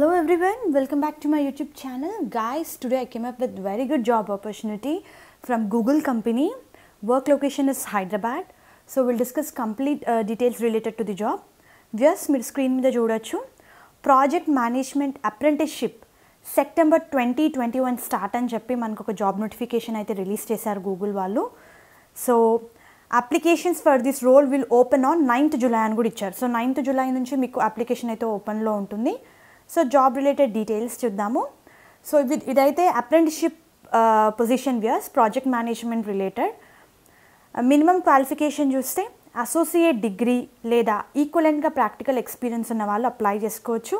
Hello everyone, welcome back to my YouTube channel. Guys, today I came up with very good job opportunity from Google company. Work location is Hyderabad. So we'll discuss complete uh, details related to the job. Just మీరు screen మీద చూడొచ్చు project management apprenticeship September twenty twenty one start అని చెప్పి మనకు ఒక job notification అయితే release చేశారు Google వాళ్ళు so applications for this role will open on ninth July అని కూడా ఇచ్చారు సో నైన్త్ జూలై నుంచి మీకు అప్లికేషన్ అయితే ఓపెన్లో ఉంటుంది సో జాబ్ రిలేటెడ్ డీటెయిల్స్ చూద్దాము సో ఇది ఇదైతే apprenticeship position viewers project management related minimum qualification చూస్తే అసోసియేట్ డిగ్రీ లేదా ఈక్వలెంట్గా ప్రాక్టికల్ ఎక్స్పీరియన్స్ ఉన్న వాళ్ళు అప్లై చేసుకోవచ్చు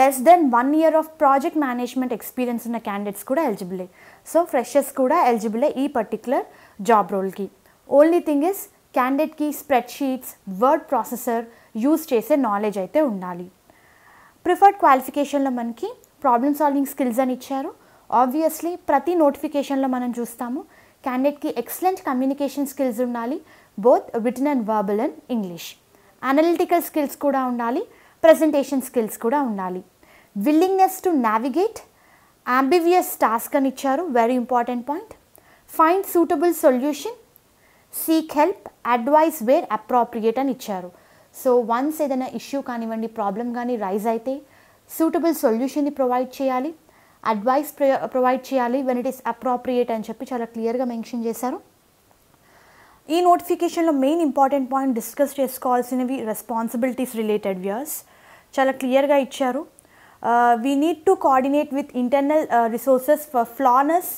less than one year of project management experience ఉన్న క్యాండిడేట్స్ కూడా ఎలిజిబులే సో ఫ్రెషర్స్ కూడా ఎలిజిబులే ఈ పర్టిక్యులర్ జాబ్ రోల్కి ఓన్లీ థింగ్ ఇస్ క్యాండిడేట్కి స్ప్రెడ్షీట్స్ వర్డ్ ప్రాసెసర్ యూజ్ చేసే నాలెడ్జ్ అయితే ఉండాలి ప్రిఫర్డ్ క్వాలిఫికేషన్లో మనకి ప్రాబ్లమ్ సాల్వింగ్ స్కిల్స్ అని ఇచ్చారు ఆబ్వియస్లీ ప్రతి నోటిఫికేషన్లో మనం చూస్తాము క్యాండిడేట్కి ఎక్సలెంట్ కమ్యూనికేషన్ స్కిల్స్ ఉండాలి both written and verbal and English analytical skills కూడా ఉండాలి ప్రజెంటేషన్ స్కిల్స్ కూడా ఉండాలి willingness to navigate ambiguous task అని ఇచ్చారు very important point find suitable solution seek help advice where appropriate అని ఇచ్చారు సో వన్స్ ఏదైనా ఇష్యూ కానివ్వండి ప్రాబ్లం కానీ రైజ్ అయితే సూటబుల్ సొల్యూషన్ని ప్రొవైడ్ చేయాలి అడ్వైస్ ప్రొవైడ్ చేయాలి వెన్ ఇట్ ఈస్ అప్రాప్రియేట్ అని చెప్పి చాలా క్లియర్గా మెన్షన్ చేశారు ఈ నోటిఫికేషన్లో మెయిన్ ఇంపార్టెంట్ పాయింట్ డిస్కస్ చేసుకోవాల్సినవి రెస్పాన్సిబిలిటీస్ రిలేటెడ్ వ్యూర్స్ చాలా క్లియర్గా ఇచ్చారు we need to coordinate with internal resources for flawless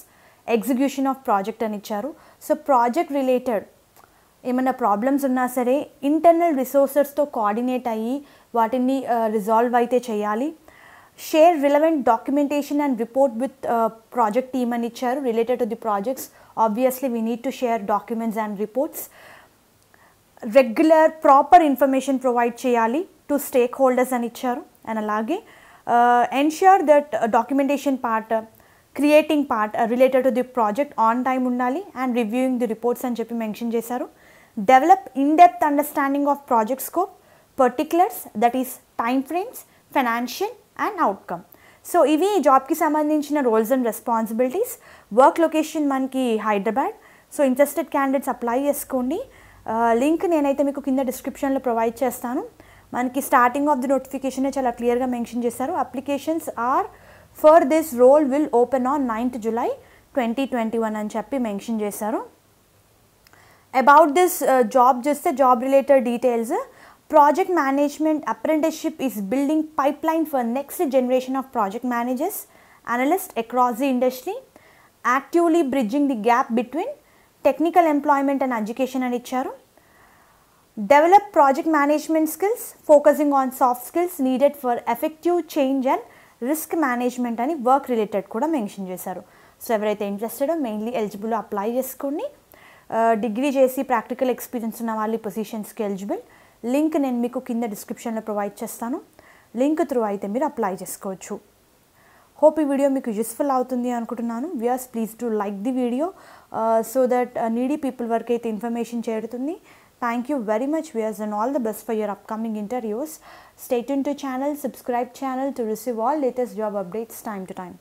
execution of project అని ఇచ్చారు సో ప్రాజెక్ట్ రిలేటెడ్ ఏమైనా ప్రాబ్లమ్స్ ఉన్నా సరే ఇంటర్నల్ రిసోర్సెస్తో కోఆర్డినేట్ అయ్యి వాటిని రిజాల్వ్ అయితే చేయాలి share relevant documentation and report with project team అని ఇచ్చారు related to the projects obviously we need to share documents and reports regular proper information provide చేయాలి టు స్టేక్ హోల్డర్స్ అని ఇచ్చారు అండ్ అలాగే ensure that documentation part creating part related to the project on time ఉండాలి and reviewing the reports అని చెప్పి mention చేశారు develop in-depth understanding of project scope, particulars that is time frames, financial and outcome. So ఇవి జాబ్కి సంబంధించిన roles and responsibilities work location మనకి Hyderabad so interested candidates apply చేసుకోండి link నేనైతే మీకు కింద డిస్క్రిప్షన్లో ప్రొవైడ్ చేస్తాను మనకి స్టార్టింగ్ ఆఫ్ ది నోటిఫికేషన్ చాలా క్లియర్గా మెన్షన్ చేశారు applications are for this role will open on ninth July twenty twenty one అని చెప్పి మెన్షన్ చేశారు అబౌట్ దిస్ జాబ్ చూస్తే job related details project management apprenticeship is building pipeline for next generation of project managers analyst across the industry actively bridging the gap between technical employment and education అని ఇచ్చారు develop project management skills focusing on soft skills needed for effective change and risk management అని work related కూడా mention చేశారు so ఎవరైతే ఇంట్రెస్టెడో mainly eligible apply చేసుకోండి degree చేసి practical experience ఉన్న వాళ్ళు ఈ పొజిషన్స్కి ఎలిజిబుల్ లింక్ నేను మీకు కింద డిస్క్రిప్షన్లో ప్రొవైడ్ చేస్తాను లింక్ త్రూ అయితే మీరు అప్లై చేసుకోవచ్చు హోప్ ఈ వీడియో మీకు యూస్ఫుల్ అవుతుంది అనుకుంటున్నాను viewers please to like the video so that needy people వరకు అయితే ఇన్ఫర్మేషన్ చేరుతుంది thank you very much viewers and all the best for your upcoming interviews state in to channel subscribe channel to receive all latest job updates time to time